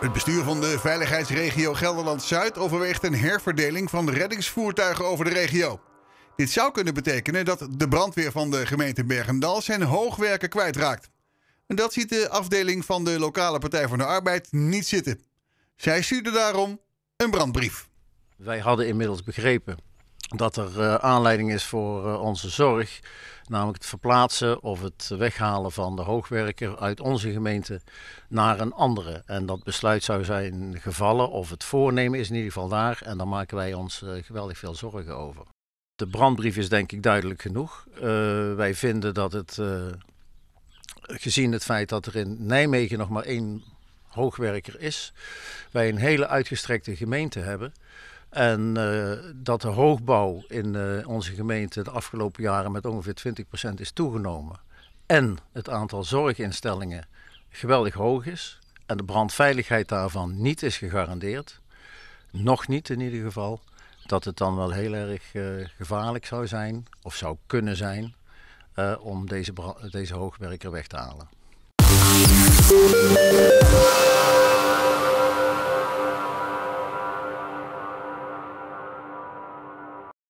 Het bestuur van de veiligheidsregio Gelderland-Zuid overweegt een herverdeling van reddingsvoertuigen over de regio. Dit zou kunnen betekenen dat de brandweer van de gemeente Bergendal zijn hoogwerken kwijtraakt. En dat ziet de afdeling van de lokale Partij van de Arbeid niet zitten. Zij stuurde daarom een brandbrief. Wij hadden inmiddels begrepen dat er eh, aanleiding is voor eh, onze zorg. Namelijk het verplaatsen of het weghalen van de hoogwerker uit onze gemeente naar een andere. En dat besluit zou zijn gevallen, of het voornemen is in ieder geval daar. En daar maken wij ons eh, geweldig veel zorgen over. De brandbrief is denk ik duidelijk genoeg. wij vinden dat het, gezien het feit dat er in Nijmegen nog maar één hoogwerker is, wij een hele uitgestrekte gemeente hebben. En eh, dat de hoogbouw in eh, onze gemeente de afgelopen jaren met ongeveer 20% is toegenomen. En het aantal zorginstellingen geweldig hoog is. En de brandveiligheid daarvan niet is gegarandeerd. Nog niet in ieder geval. Dat het dan wel heel erg eh, gevaarlijk zou zijn, of zou kunnen zijn, om deze, deze hoogwerker weg te halen.